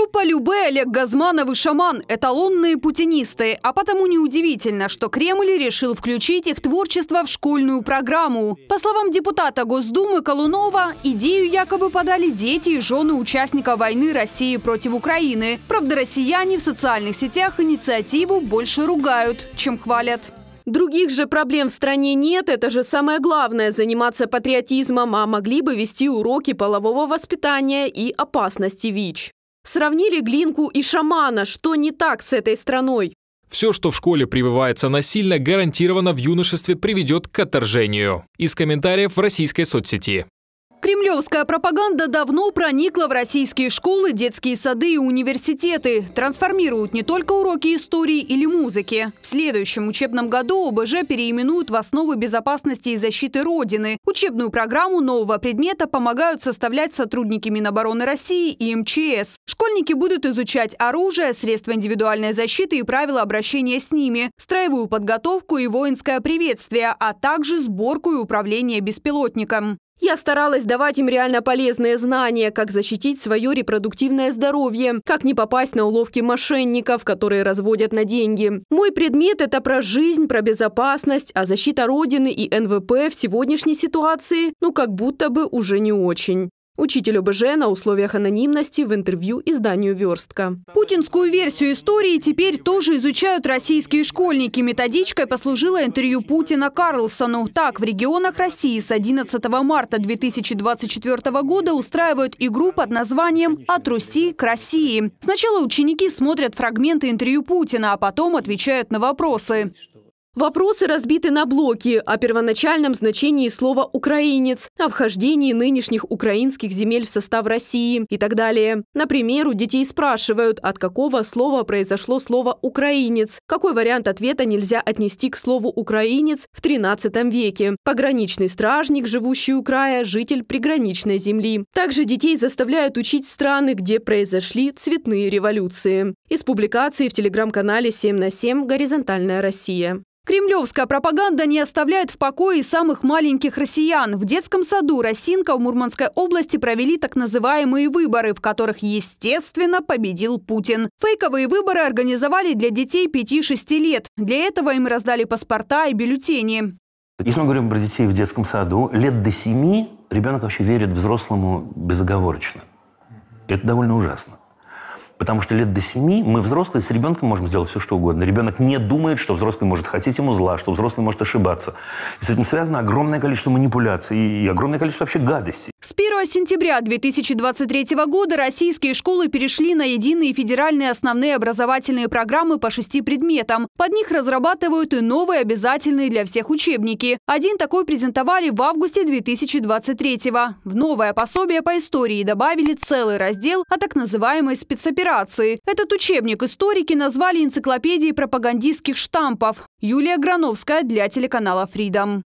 Группа Любе, Олег Газманов и Шаман – эталонные путинисты. А потому неудивительно, что Кремль решил включить их творчество в школьную программу. По словам депутата Госдумы Колунова, идею якобы подали дети и жены участника войны России против Украины. Правда, россияне в социальных сетях инициативу больше ругают, чем хвалят. Других же проблем в стране нет, это же самое главное – заниматься патриотизмом, а могли бы вести уроки полового воспитания и опасности ВИЧ. Сравнили Глинку и шамана. Что не так с этой страной? Все, что в школе прививается насильно, гарантированно в юношестве приведет к отторжению. Из комментариев в российской соцсети. Кремлевская пропаганда давно проникла в российские школы, детские сады и университеты. Трансформируют не только уроки истории или музыки. В следующем учебном году ОБЖ переименуют в основы безопасности и защиты Родины. Учебную программу нового предмета помогают составлять сотрудники Минобороны России и МЧС. Школьники будут изучать оружие, средства индивидуальной защиты и правила обращения с ними, строевую подготовку и воинское приветствие, а также сборку и управление беспилотником. Я старалась давать им реально полезные знания, как защитить свое репродуктивное здоровье, как не попасть на уловки мошенников, которые разводят на деньги. Мой предмет – это про жизнь, про безопасность, а защита Родины и НВП в сегодняшней ситуации, ну, как будто бы уже не очень. Учитель ОБЖ на условиях анонимности в интервью изданию «Верстка». Путинскую версию истории теперь тоже изучают российские школьники. Методичкой послужило интервью Путина Карлсону. Так, в регионах России с 11 марта 2024 года устраивают игру под названием «От Руси к России». Сначала ученики смотрят фрагменты интервью Путина, а потом отвечают на вопросы. Вопросы разбиты на блоки о первоначальном значении слова «украинец», о вхождении нынешних украинских земель в состав России и так далее. Например, у детей спрашивают, от какого слова произошло слово «украинец», какой вариант ответа нельзя отнести к слову «украинец» в XIII веке, пограничный стражник, живущий у края, житель приграничной земли. Также детей заставляют учить страны, где произошли цветные революции. Из публикации в телеграм-канале «7 на 7. Горизонтальная Россия». Кремлевская пропаганда не оставляет в покое самых маленьких россиян. В детском саду «Росинка» в Мурманской области провели так называемые выборы, в которых, естественно, победил Путин. Фейковые выборы организовали для детей 5-6 лет. Для этого им раздали паспорта и бюллетени. Если мы говорим про детей в детском саду, лет до семи ребенок вообще верит взрослому безоговорочно. Это довольно ужасно. Потому что лет до семи мы, взрослые, с ребенком можем сделать все, что угодно. Ребенок не думает, что взрослый может хотеть ему зла, что взрослый может ошибаться. И с этим связано огромное количество манипуляций и огромное количество вообще гадостей. 1 сентября 2023 года российские школы перешли на единые федеральные основные образовательные программы по шести предметам. Под них разрабатывают и новые обязательные для всех учебники. Один такой презентовали в августе 2023 -го. В новое пособие по истории добавили целый раздел о так называемой спецоперации. Этот учебник историки назвали энциклопедией пропагандистских штампов. Юлия Грановская для телеканала Freedom.